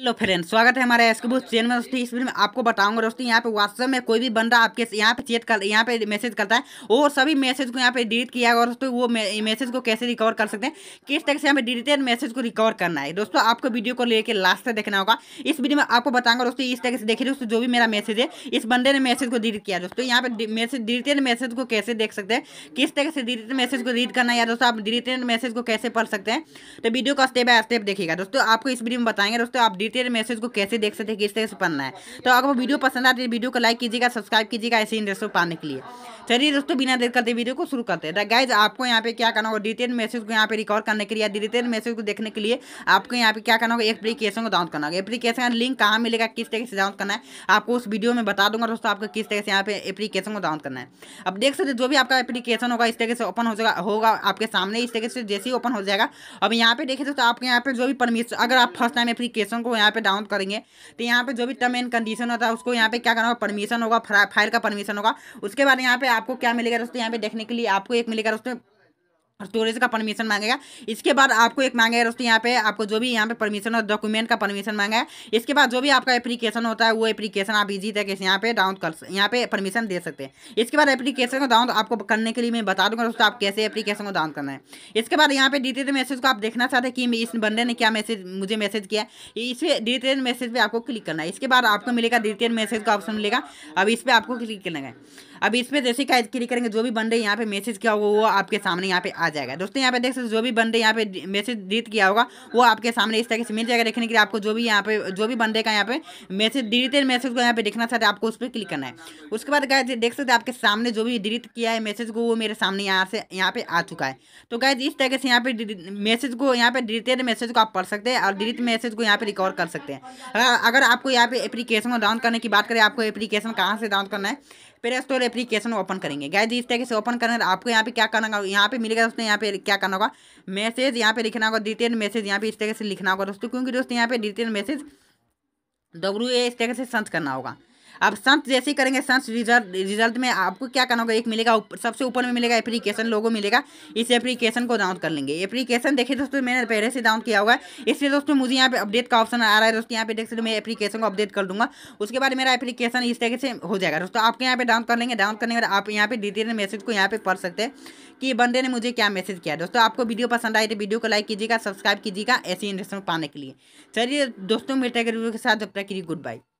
hello friend स्वागत है हमारे एस कबूत चैनल में दोस्तों इस वीडियो में आपको बताऊंगा दोस्तों यहाँ पे व्हाट्सएप में कोई भी बंदा आपके यहाँ पे चेट कर यहाँ पे मैसेज करता है वो सभी मैसेज को यहाँ पे डिलीट किया है और दोस्तों वो मैसेज को कैसे रिकवर कर सकते हैं किस तरह से यहाँ पे डिलीटेड मैसेज को रिकवर करना है दोस्तों आपको वीडियो को लेकर लास्ट तक देखना होगा इस वीडियो में आपको बताऊंगा दोस्तों इस तरह से देखिए दोस्तों जो भी मेरा मैसेज है इस बंदे ने मैसेज को डिलीट किया दोस्तों यहाँ पे मैसेज डिलीटेड मैसेज को कैसे देख सकते हैं किस तरह से डिलीटेड मैसेज को रीड करना है या दोस्तों आप डिलीटेड मैसेज को कैसे पढ़ सकते हैं तो वीडियो का स्टेप बाय स्टेप देखिएगा दोस्तों आपको इस वीडियो में बताएंगे दोस्तों आप डिटेल मैसेज को कैसे देख सकते हैं किस तरह से पढ़ना है तो अगर वो वीडियो पसंद आती है तो वीडियो को लाइक कीजिएगा सब्सक्राइब कीजिएगा ऐसे इंटरेस्ट को पाने के लिए चलिए दोस्तों बिना देर करते वीडियो को शुरू करते हैं गाइज तो आपको यहाँ पे क्या करना होगा डिटेल मैसेज को यहाँ पे रिकॉर्ड करने के लिए या डिटेल मैसेज को देखने के लिए आपको यहाँ पे क्या करना होगा एप्लीकेशन को डाउनलोड करना होगा एप्लीकेशन का लिंक कहाँ मिलेगा किस तरह से डाउनलोड करना है आपको उस वीडियो में बता दूंगा दोस्तों आपको किस तरह से यहाँ पे एप्लीकेशन को डाउनलोड करना है अब देख सकते जो भी आपका एप्लीकेशन होगा इस तरीके से ओपन हो जाएगा होगा आपके सामने इस तरीके से जैसे ही ओपन हो जाएगा अब यहाँ पे देखे दोस्तों आपके यहाँ पे जो भी परमिशन अगर आप फर्स्ट टाइम एप्लीकेशन को यहाँ पे डाउन करेंगे तो यहाँ पे जो भी टर्म एंड कंडीशन होता है उसको यहाँ पे क्या करना होगा परमिशन होगा फाइल का परमिशन होगा उसके बाद यहाँ पे आपको क्या मिलेगा दोस्तों यहाँ पे देखने के लिए आपको एक मिलेगा दोस्तों स्टोरेज का परमिशन मांगेगा इसके बाद आपको एक मांगेगा दोस्तों यहाँ पे आपको जो भी यहाँ पे परमिशन और डॉक्यूमेंट का परमिशन मांगा है इसके बाद जो भी आपका एप्लीकेशन होता है वो एप्लीकेशन आप इजी तरीके से यहाँ पे डाउन कर यहाँ पे परमिशन दे सकते हैं इसके बाद एप्लीकेशन को डाउन आपको करने के लिए मैं बता दूंगा दोस्तों आप कैसे एप्लीकेशन को डाउन करना है इसके बाद यहाँ पे डिटेल मैसेज को आप देखना चाहते हैं कि इस बंदे ने क्या मैसेज मुझे मैसेज किया इस पर डिटेल मैसेज पर आपको क्लिक करना है इसके बाद आपको मिलेगा डिटेल मैसेज का ऑप्शन मिलेगा अब इस पर आपको क्लिक करना है अब इस पर जैसे क्या क्लिक करेंगे जो भी बंदे यहाँ पे मैसेज किया वो आपके सामने यहाँ पे आ आ जाएगा दोस्तों यहाँ पे देख सकते जो भी बंदे यहाँ पे मैसेज डिलीट किया होगा वो आपके सामने इस तरह से मिल जाएगा देखने के लिए आपको जो भी यहाँ पे जो भी बंदे का यहाँ पे मैसेज डिलीटेड मैसेज को यहाँ पे देखना चाहते हैं आपको उस पर क्लिक करना है उसके बाद गाय देख सकते आपके सामने जो भी डिलीट किया है मैसेज को वो मेरे सामने यहाँ से यहाँ पे आ चुका है तो गाय इस तरह से यहाँ पे मैसेज को यहाँ पे डिलीटेड मैसेज को आप पढ़ सकते हैं और डिलीट मैसेज को यहाँ पे रिकॉर्ड कर सकते हैं अगर आपको यहाँ पे एप्लीकेशन को डाउन करने की बात करें आपको एप्लीकेशन कहाँ से डाउन करना है पे स्टोर एप्लीकेशन ओपन करेंगे गैज इस तरीके से ओपन करने आपको यहाँ पे क्या करना होगा यहाँ पे मिलेगा दोस्तों यहाँ पे क्या करना होगा मैसेज यहाँ पे लिखना होगा डिटेल मैसेज यहाँ पे इस तरीके से लिखना होगा दोस्तों क्योंकि दोस्तों यहाँ पे डिटेल मैसेज डब्ल्यू ए इस तरीके से सर्च करना होगा अब संत जैसे ही करेंगे संत रिजल्ट रिजल्ट में आपको क्या करना होगा एक मिलेगा सबसे ऊपर में मिलेगा एप्लीकेशन लोगों मिलेगा इस एप्लीकेशन को डाउन कर लेंगे एप्लीकेशन देखिए दोस्तों मैंने पहले से डाउन किया हुआ है इसलिए दोस्तों मुझे यहाँ पे अपडेट का ऑप्शन आ रहा है दोस्तों यहाँ पे देख सकते मैं एप्लीकेशन को अपडेट कर दूंगा उसके बाद मेरा एप्लीकेशन इस तरीके से हो जाएगा दोस्तों आपके यहाँ पे डाउन कर लेंगे डाउन करने के बाद आप यहाँ पे डिटेल मैसेज को यहाँ पे पढ़ सकते हैं कि बंदे ने मुझे क्या मैसेज किया दोस्तों आपको वीडियो पसंद आए तो वीडियो को लाइक कीजिएगा सब्सक्राइब कीजिएगा ऐसी इंटरेस्ट पाने के लिए चलिए दोस्तों मिलते हैं वीडियो के साथ जब तक गुड बाय